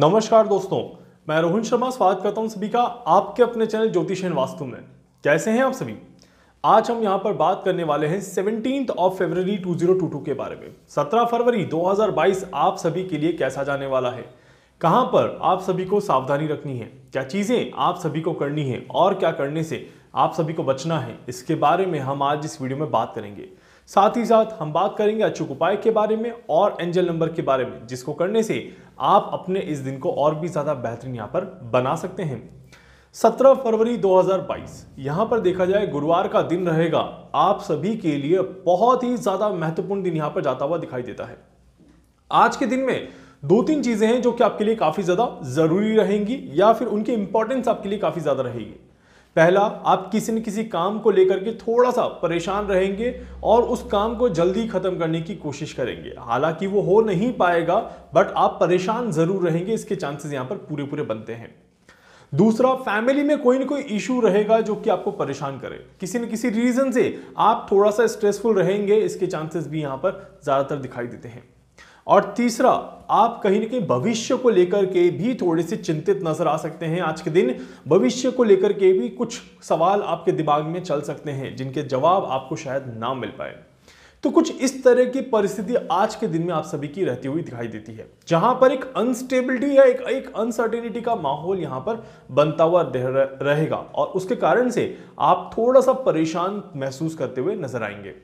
नमस्कार दोस्तों मैं रोहन शर्मा स्वागत करता हूं सभी का आपके अपने चैनल ज्योतिषन वास्तु में कैसे हैं आप सभी आज हम यहां पर बात करने वाले हैं सेवनटीन ऑफ फरवरी 2022 के बारे में 17 फरवरी 2022 आप सभी के लिए कैसा जाने वाला है कहां पर आप सभी को सावधानी रखनी है क्या चीज़ें आप सभी को करनी है और क्या करने से आप सभी को बचना है इसके बारे में हम आज इस वीडियो में बात करेंगे साथ ही साथ हम बात करेंगे अचूक उपाय के बारे में और एंजल नंबर के बारे में जिसको करने से आप अपने इस दिन को और भी ज़्यादा बेहतरीन यहाँ पर बना सकते हैं 17 फरवरी 2022 यहां पर देखा जाए गुरुवार का दिन रहेगा आप सभी के लिए बहुत ही ज़्यादा महत्वपूर्ण दिन यहां पर जाता हुआ दिखाई देता है आज के दिन में दो तीन चीज़ें हैं जो कि आपके लिए काफ़ी ज़्यादा ज़रूरी रहेंगी या फिर उनकी इंपॉर्टेंस आपके लिए काफ़ी ज़्यादा रहेगी पहला आप किसी न किसी काम को लेकर के थोड़ा सा परेशान रहेंगे और उस काम को जल्दी ख़त्म करने की कोशिश करेंगे हालांकि वो हो नहीं पाएगा बट आप परेशान ज़रूर रहेंगे इसके चांसेस यहाँ पर पूरे पूरे बनते हैं दूसरा फैमिली में कोई ना कोई इशू रहेगा जो कि आपको परेशान करे किसी न किसी रीज़न से आप थोड़ा सा स्ट्रेसफुल रहेंगे इसके चांसेस भी यहाँ पर ज़्यादातर दिखाई देते हैं और तीसरा आप कहीं ना कहीं भविष्य को लेकर के भी थोड़े से चिंतित नजर आ सकते हैं आज के दिन भविष्य को लेकर के भी कुछ सवाल आपके दिमाग में चल सकते हैं जिनके जवाब आपको शायद ना मिल पाए तो कुछ इस तरह की परिस्थिति आज के दिन में आप सभी की रहती हुई दिखाई देती है जहां पर एक अनस्टेबिलिटी या एक, एक अनसर्टेनिटी का माहौल यहां पर बनता हुआ रहेगा और उसके कारण से आप थोड़ा सा परेशान महसूस करते हुए नजर आएंगे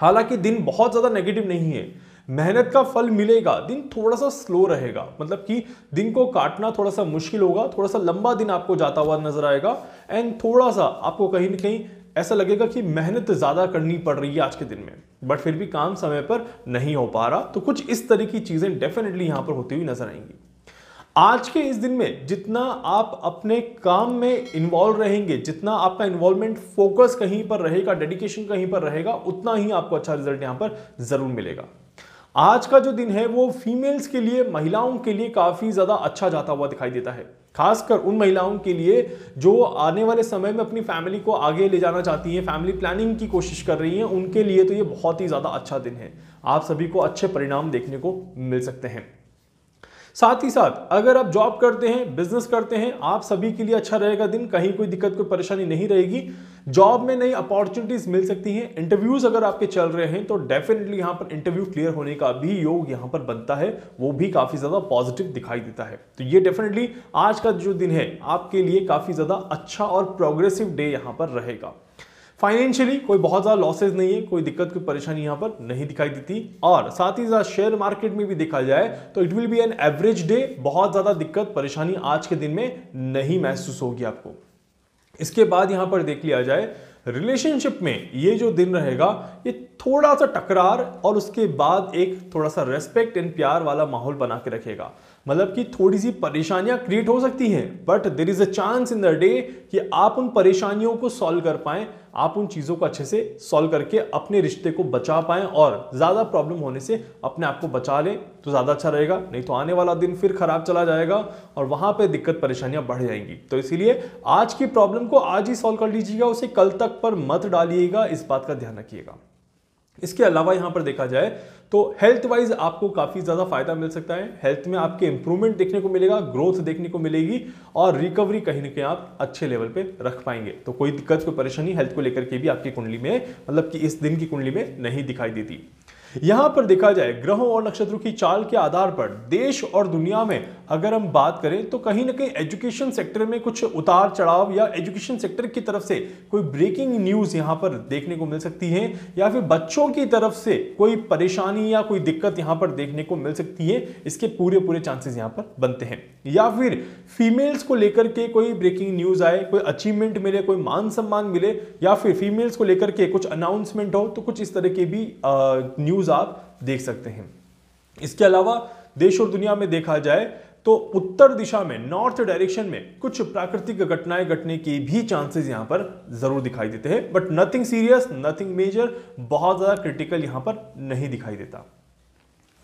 हालांकि दिन बहुत ज्यादा नेगेटिव नहीं है मेहनत का फल मिलेगा दिन थोड़ा सा स्लो रहेगा मतलब कि दिन को काटना थोड़ा सा मुश्किल होगा थोड़ा सा लंबा दिन आपको जाता हुआ नजर आएगा एंड थोड़ा सा आपको कहीं ना कहीं ऐसा लगेगा कि मेहनत ज़्यादा करनी पड़ रही है आज के दिन में बट फिर भी काम समय पर नहीं हो पा रहा तो कुछ इस तरह की चीज़ें डेफिनेटली यहां पर होती हुई नजर आएंगी आज के इस दिन में जितना आप अपने काम में इन्वॉल्व रहेंगे जितना आपका इन्वॉल्वमेंट फोकस कहीं पर रहेगा डेडिकेशन कहीं पर रहेगा उतना ही आपको अच्छा रिजल्ट यहां पर ज़रूर मिलेगा आज का जो दिन है वो फीमेल्स के लिए महिलाओं के लिए काफ़ी ज़्यादा अच्छा जाता हुआ दिखाई देता है खासकर उन महिलाओं के लिए जो आने वाले समय में अपनी फैमिली को आगे ले जाना चाहती हैं फैमिली प्लानिंग की कोशिश कर रही हैं उनके लिए तो ये बहुत ही ज़्यादा अच्छा दिन है आप सभी को अच्छे परिणाम देखने को मिल सकते हैं साथ ही साथ अगर आप जॉब करते हैं बिजनेस करते हैं आप सभी के लिए अच्छा रहेगा दिन कहीं कोई दिक्कत कोई परेशानी नहीं रहेगी जॉब में नई अपॉर्चुनिटीज मिल सकती हैं इंटरव्यूज अगर आपके चल रहे हैं तो डेफिनेटली यहाँ पर इंटरव्यू क्लियर होने का भी योग यहाँ पर बनता है वो भी काफी ज्यादा पॉजिटिव दिखाई देता है तो ये डेफिनेटली आज का जो दिन है आपके लिए काफी ज्यादा अच्छा और प्रोग्रेसिव डे यहाँ पर रहेगा फाइनेंशियली कोई बहुत ज़्यादा लॉसेज नहीं है कोई दिक्कत की परेशानी यहां पर नहीं दिखाई देती और साथ ही साथ शेयर मार्केट में भी देखा जाए तो it will be an average day बहुत ज़्यादा दिक्कत परेशानी आज के दिन में नहीं महसूस होगी आपको इसके बाद यहां पर देख लिया जाए रिलेशनशिप में ये जो दिन रहेगा ये थोड़ा सा टकरार और उसके बाद एक थोड़ा सा रेस्पेक्ट एंड प्यार वाला माहौल बना के रखेगा मतलब कि थोड़ी सी परेशानियां क्रिएट हो सकती हैं but there is a chance in the day कि आप उन परेशानियों को सॉल्व कर पाए आप उन चीज़ों को अच्छे से सॉल्व करके अपने रिश्ते को बचा पाए और ज़्यादा प्रॉब्लम होने से अपने आप को बचा लें तो ज़्यादा अच्छा रहेगा नहीं तो आने वाला दिन फिर ख़राब चला जाएगा और वहां पर दिक्कत परेशानियां बढ़ जाएंगी तो इसीलिए आज की प्रॉब्लम को आज ही सॉल्व कर लीजिएगा उसे कल तक पर मत डालिएगा इस बात का ध्यान रखिएगा इसके अलावा यहाँ पर देखा जाए तो हेल्थ वाइज आपको काफ़ी ज़्यादा फायदा मिल सकता है हेल्थ में आपके इंप्रूवमेंट देखने को मिलेगा ग्रोथ देखने को मिलेगी और रिकवरी कहीं ना कहीं आप अच्छे लेवल पे रख पाएंगे तो कोई दिक्कत कोई परेशानी हेल्थ को लेकर के भी आपकी कुंडली में मतलब कि इस दिन की कुंडली में नहीं दिखाई देती यहां पर देखा जाए ग्रहों और नक्षत्रों की चाल के आधार पर देश और दुनिया में अगर हम बात करें तो कहीं ना कहीं एजुकेशन सेक्टर में कुछ उतार चढ़ाव या एजुकेशन सेक्टर की तरफ से कोई ब्रेकिंग न्यूज़ यहाँ पर देखने को मिल सकती है या फिर बच्चों की तरफ से कोई परेशानी या कोई दिक्कत यहाँ पर देखने को मिल सकती है इसके पूरे पूरे चांसेस यहाँ पर बनते हैं या फिर फीमेल्स को लेकर के कोई ब्रेकिंग न्यूज़ आए कोई अचीवमेंट मिले कोई मान सम्मान मिले या फिर फीमेल्स को लेकर के कुछ अनाउंसमेंट हो तो कुछ इस तरह के भी न्यूज़ आप देख सकते हैं इसके अलावा देश और दुनिया में देखा जाए तो उत्तर दिशा में नॉर्थ डायरेक्शन में कुछ प्राकृतिक घटनाएं घटने के भी चांसेस यहां पर जरूर दिखाई देते हैं but nothing serious nothing major बहुत ज्यादा क्रिटिकल यहां पर नहीं दिखाई देता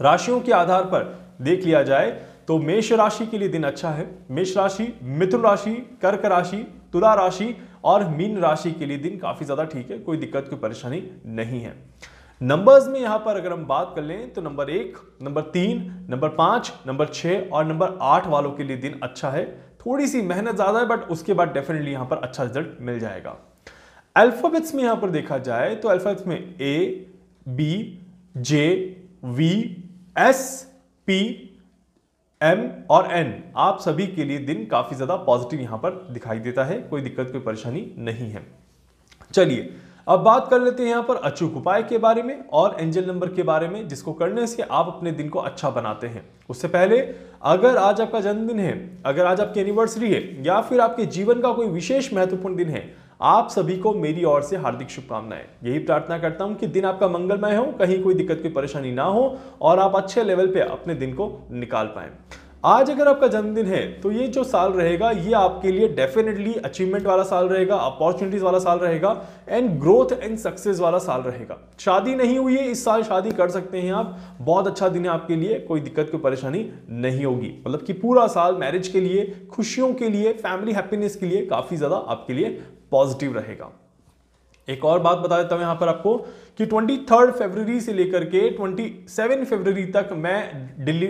राशियों के आधार पर देख लिया जाए तो मेष राशि के लिए दिन अच्छा है मेष राशि मिथुन राशि कर्क राशि तुला राशि और मीन राशि के लिए दिन काफी ज्यादा ठीक है कोई दिक्कत कोई परेशानी नहीं है नंबर्स में यहां पर अगर हम बात कर लें तो नंबर एक नंबर तीन नंबर पांच नंबर छह और नंबर आठ वालों के लिए दिन अच्छा है थोड़ी सी मेहनत ज़्यादा है बट उसके बाद डेफिनेटली यहां पर अच्छा रिजल्ट मिल जाएगा अल्फ़ाबेट्स में यहां पर देखा जाए तो अल्फ़ाबेट्स में A B J V S P M और एन आप सभी के लिए दिन काफ़ी ज़्यादा पॉजिटिव यहां पर दिखाई देता है कोई दिक्कत कोई परेशानी नहीं है चलिए अब बात कर लेते हैं यहाँ पर अचूक उपाय के बारे में और एंजल नंबर के बारे में जिसको करने से आप अपने दिन को अच्छा बनाते हैं उससे पहले अगर आज आपका जन्मदिन है अगर आज आपकी एनिवर्सरी है या फिर आपके जीवन का कोई विशेष महत्वपूर्ण दिन है आप सभी को मेरी ओर से हार्दिक शुभकामनाएं यही प्रार्थना करता हूं कि दिन आपका मंगलमय हो कहीं कोई दिक्कत कोई परेशानी ना हो और आप अच्छे लेवल पे अपने दिन को निकाल पाएं आज अगर आपका जन्मदिन है तो ये जो साल रहेगा ये आपके लिए डेफिनेटली अचीवमेंट वाला साल रहेगा अपॉर्चुनिटीज वाला साल रहेगा एंड ग्रोथ एंड सक्सेस वाला साल रहेगा शादी नहीं हुई है इस साल शादी कर सकते हैं आप बहुत अच्छा दिन है आपके लिए कोई दिक्कत कोई परेशानी नहीं होगी मतलब कि पूरा साल मैरिज के लिए खुशियों के लिए फैमिली हैप्पीनेस के लिए काफ़ी ज़्यादा आपके लिए पॉजिटिव रहेगा एक और बात बता देता हूं यहां पर आपको कि 23 फरवरी से लेकर के 27 फरवरी तक मैं दिल्ली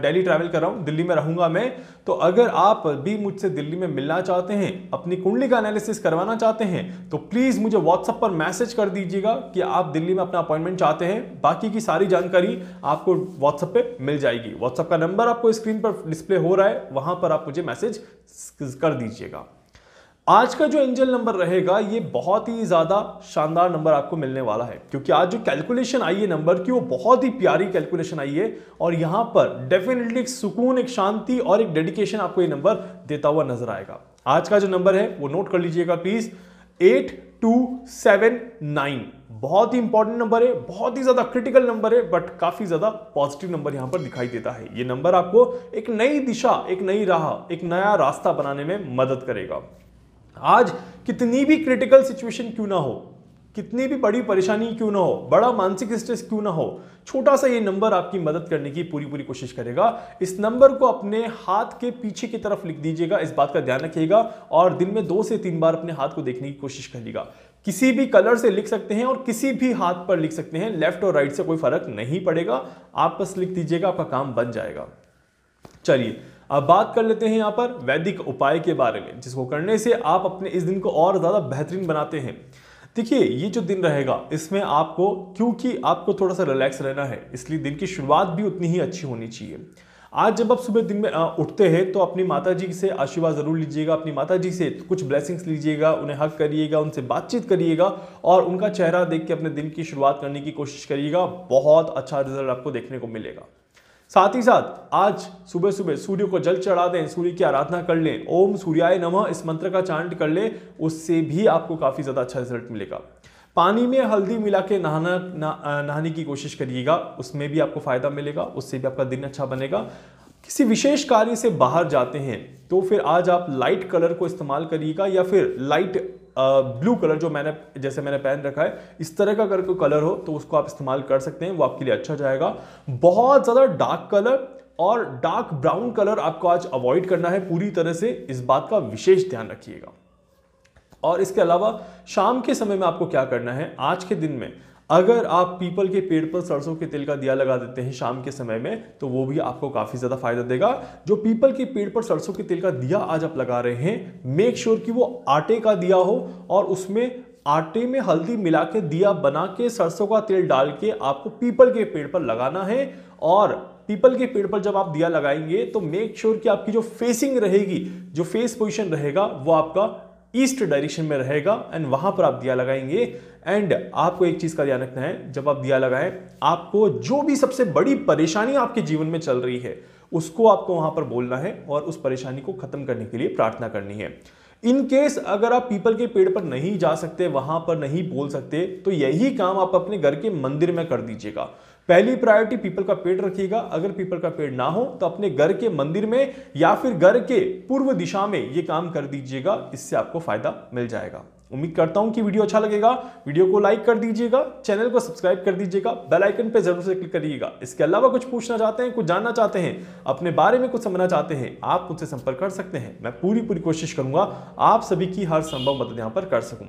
दिल्ली ट्रैवल कर रहा हूं दिल्ली में रहूंगा मैं तो अगर आप भी मुझसे दिल्ली में मिलना चाहते हैं अपनी कुंडली का एनालिसिस करवाना चाहते हैं तो प्लीज़ मुझे व्हाट्सएप पर मैसेज कर दीजिएगा कि आप दिल्ली में अपना अपॉइंटमेंट चाहते हैं बाकी की सारी जानकारी आपको व्हाट्सअप पर मिल जाएगी व्हाट्सएप का नंबर आपको स्क्रीन पर डिस्प्ले हो रहा है वहां पर आप मुझे मैसेज कर दीजिएगा आज का जो एंजल नंबर रहेगा ये बहुत ही ज़्यादा शानदार नंबर आपको मिलने वाला है क्योंकि आज जो कैलकुलेशन आई है नंबर की वो बहुत ही प्यारी कैलकुलेशन आई है और यहां पर डेफिनेटली एक सुकून एक शांति और एक डेडिकेशन आपको ये नंबर देता हुआ नजर आएगा आज का जो नंबर है वो नोट कर लीजिएगा please eight two seven nine बहुत ही इंपॉर्टेंट नंबर है बहुत ही ज्यादा क्रिटिकल नंबर है बट काफी ज्यादा पॉजिटिव नंबर यहां पर दिखाई देता है ये नंबर आपको एक नई दिशा एक नई राह एक नया रास्ता बनाने में मदद करेगा आज कितनी भी क्रिटिकल सिचुएशन क्यों ना हो कितनी भी बड़ी परेशानी क्यों ना हो बड़ा मानसिक स्ट्रेस क्यों ना हो छोटा सा ये नंबर आपकी मदद करने की पूरी पूरी कोशिश करेगा इस नंबर को अपने हाथ के पीछे की तरफ लिख दीजिएगा इस बात का ध्यान रखिएगा और दिन में दो से तीन बार अपने हाथ को देखने की कोशिश करिएगा किसी भी कलर से लिख सकते हैं और किसी भी हाथ पर लिख सकते हैं लेफ्ट और राइट से कोई फर्क नहीं पड़ेगा आप बस लिख दीजिएगा आपका काम बन जाएगा चलिए अब बात कर लेते हैं यहाँ पर वैदिक उपाय के बारे में जिसको करने से आप अपने इस दिन को और ज़्यादा बेहतरीन बनाते हैं देखिए ये जो दिन रहेगा इसमें आपको क्योंकि आपको थोड़ा सा रिलैक्स रहना है इसलिए दिन की शुरुआत भी उतनी ही अच्छी होनी चाहिए आज जब आप सुबह दिन में उठते हैं तो अपनी माता जी से आशीर्वाद ज़रूर लीजिएगा अपनी माता जी से कुछ ब्लेसिंग्स लीजिएगा उन्हें हक करिएगा उनसे बातचीत करिएगा और उनका चेहरा देख के अपने दिन की शुरुआत करने की कोशिश करिएगा बहुत अच्छा रिजल्ट आपको देखने को मिलेगा साथ ही साथ आज सुबह सुबह सूर्य को जल चढ़ा दें सूर्य की आराधना कर लें ओम सूर्याय नमः इस मंत्र का चांट कर लें उससे भी आपको काफ़ी ज़्यादा अच्छा रिजल्ट मिलेगा पानी में हल्दी मिला के नहाना ना, नहाने की कोशिश करिएगा उसमें भी आपको फ़ायदा मिलेगा उससे भी आपका दिन अच्छा बनेगा किसी विशेष कार्य से बाहर जाते हैं तो फिर आज आप लाइट कलर को इस्तेमाल करिएगा या फिर लाइट ब्लू कलर जो मैंने जैसे मैंने पहन रखा है इस तरह का अगर कोई कलर हो तो उसको आप इस्तेमाल कर सकते हैं वो आपके लिए अच्छा जाएगा बहुत ज़्यादा डार्क कलर और डार्क ब्राउन कलर आपको आज अवॉइड करना है पूरी तरह से इस बात का विशेष ध्यान रखिएगा और इसके अलावा शाम के समय में आपको क्या करना है आज के दिन में अगर आप पीपल के पेड़ पर सरसों के तेल का दिया लगा देते हैं शाम के समय में तो वो भी आपको काफ़ी ज़्यादा फायदा देगा जो पीपल के पेड़ पर सरसों के तेल का दिया आज आप लगा रहे हैं मेक श्योर sure कि वो आटे का दिया हो और उसमें आटे में हल्दी मिला के दिया बना के सरसों का तेल डाल के आपको पीपल के पेड़ पर लगाना है और पीपल के पेड़ पर जब आप दिया लगाएंगे तो मेक श्योर sure कि आपकी जो फेसिंग रहेगी जो फेस पोजिशन रहेगा वो आपका ईस्ट डायरेक्शन में रहेगा एंड वहां पर आप दिया लगाएंगे एंड आपको एक चीज़ का ध्यान रखना है जब आप दिया लगाए आपको जो भी सबसे बड़ी परेशानी आपके जीवन में चल रही है उसको आपको वहां पर बोलना है और उस परेशानी को खत्म करने के लिए प्रार्थना करनी है इन केस अगर आप पीपल के पेड़ पर नहीं जा सकते वहां पर नहीं बोल सकते तो यही काम आप अपने घर के मंदिर में कर दीजिएगा पहली प्रायोरिटी पीपल का पेड़ रखिएगा अगर पीपल का पेड़ ना हो तो अपने घर के मंदिर में या फिर घर के पूर्व दिशा में ये काम कर दीजिएगा इससे आपको फायदा मिल जाएगा उम्मीद करता हूं कि वीडियो अच्छा लगेगा वीडियो को लाइक कर दीजिएगा चैनल को सब्सक्राइब कर दीजिएगा बेल आइकन पर जरूर से क्लिक करिएगा इसके अलावा कुछ पूछना चाहते हैं कुछ जानना चाहते हैं अपने बारे में कुछ समझना चाहते हैं आप उनसे संपर्क कर सकते हैं मैं पूरी पूरी कोशिश करूंगा आप सभी की हर संभव मदद यहाँ पर कर सकूँ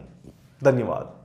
धन्यवाद